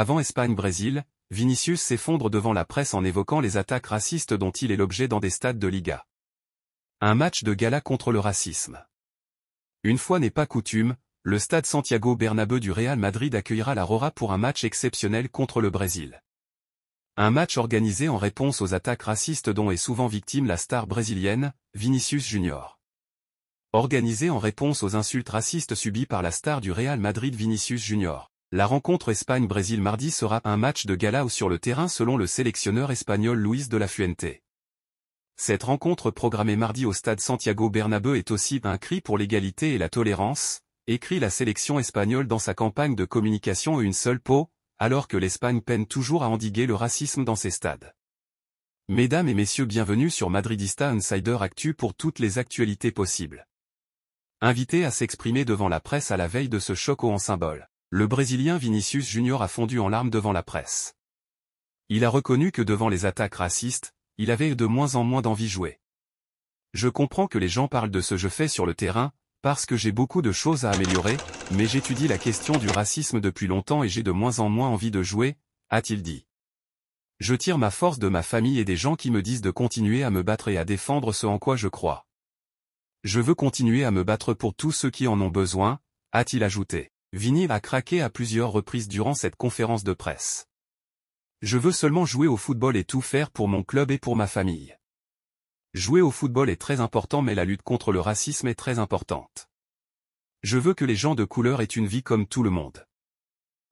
Avant Espagne-Brésil, Vinicius s'effondre devant la presse en évoquant les attaques racistes dont il est l'objet dans des stades de Liga. Un match de gala contre le racisme. Une fois n'est pas coutume, le stade Santiago Bernabeu du Real Madrid accueillera la Rora pour un match exceptionnel contre le Brésil. Un match organisé en réponse aux attaques racistes dont est souvent victime la star brésilienne, Vinicius Junior. Organisé en réponse aux insultes racistes subies par la star du Real Madrid Vinicius Junior. La rencontre Espagne-Brésil mardi sera un match de gala ou sur le terrain selon le sélectionneur espagnol Luis de la Fuente. Cette rencontre programmée mardi au stade Santiago Bernabeu est aussi un cri pour l'égalité et la tolérance, écrit la sélection espagnole dans sa campagne de communication Une seule peau, alors que l'Espagne peine toujours à endiguer le racisme dans ses stades. Mesdames et messieurs bienvenue sur Madridista Insider Actu pour toutes les actualités possibles. Invité à s'exprimer devant la presse à la veille de ce choc au en symbole le Brésilien Vinicius Junior a fondu en larmes devant la presse. Il a reconnu que devant les attaques racistes, il avait eu de moins en moins d'envie jouer. Je comprends que les gens parlent de ce je fais sur le terrain, parce que j'ai beaucoup de choses à améliorer, mais j'étudie la question du racisme depuis longtemps et j'ai de moins en moins envie de jouer, a-t-il dit. Je tire ma force de ma famille et des gens qui me disent de continuer à me battre et à défendre ce en quoi je crois. Je veux continuer à me battre pour tous ceux qui en ont besoin, a-t-il ajouté. Vini a craqué à plusieurs reprises durant cette conférence de presse. Je veux seulement jouer au football et tout faire pour mon club et pour ma famille. Jouer au football est très important mais la lutte contre le racisme est très importante. Je veux que les gens de couleur aient une vie comme tout le monde.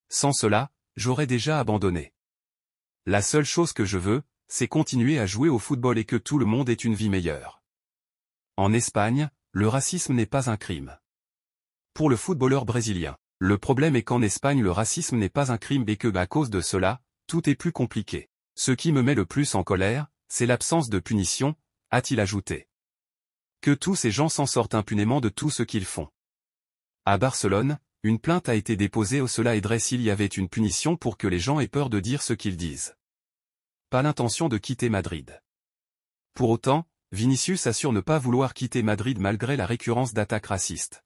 Sans cela, j'aurais déjà abandonné. La seule chose que je veux, c'est continuer à jouer au football et que tout le monde ait une vie meilleure. En Espagne, le racisme n'est pas un crime. Pour le footballeur brésilien, le problème est qu'en Espagne le racisme n'est pas un crime et que bah, à cause de cela, tout est plus compliqué. Ce qui me met le plus en colère, c'est l'absence de punition, a-t-il ajouté. Que tous ces gens s'en sortent impunément de tout ce qu'ils font. À Barcelone, une plainte a été déposée au cela et dresse s'il y avait une punition pour que les gens aient peur de dire ce qu'ils disent. Pas l'intention de quitter Madrid. Pour autant, Vinicius assure ne pas vouloir quitter Madrid malgré la récurrence d'attaques racistes.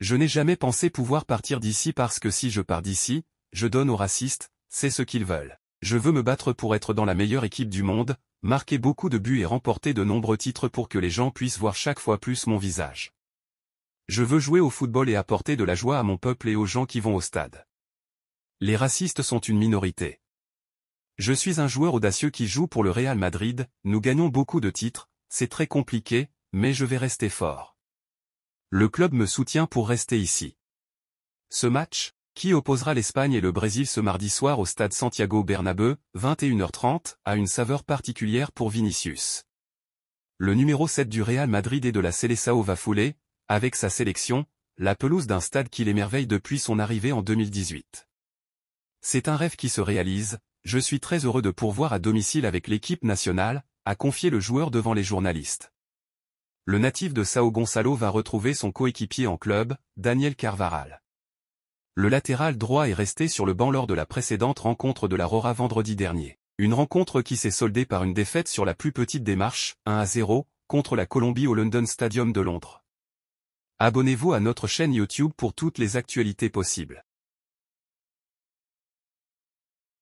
Je n'ai jamais pensé pouvoir partir d'ici parce que si je pars d'ici, je donne aux racistes, c'est ce qu'ils veulent. Je veux me battre pour être dans la meilleure équipe du monde, marquer beaucoup de buts et remporter de nombreux titres pour que les gens puissent voir chaque fois plus mon visage. Je veux jouer au football et apporter de la joie à mon peuple et aux gens qui vont au stade. Les racistes sont une minorité. Je suis un joueur audacieux qui joue pour le Real Madrid, nous gagnons beaucoup de titres, c'est très compliqué, mais je vais rester fort. Le club me soutient pour rester ici. Ce match, qui opposera l'Espagne et le Brésil ce mardi soir au stade Santiago Bernabeu, 21h30, a une saveur particulière pour Vinicius. Le numéro 7 du Real Madrid et de la Seleção va fouler, avec sa sélection, la pelouse d'un stade qui l'émerveille depuis son arrivée en 2018. C'est un rêve qui se réalise, je suis très heureux de pourvoir à domicile avec l'équipe nationale, a confié le joueur devant les journalistes le natif de Sao Gonçalo va retrouver son coéquipier en club, Daniel Carvaral. Le latéral droit est resté sur le banc lors de la précédente rencontre de la Rora vendredi dernier. Une rencontre qui s'est soldée par une défaite sur la plus petite démarche, 1 à 0, contre la Colombie au London Stadium de Londres. Abonnez-vous à notre chaîne YouTube pour toutes les actualités possibles.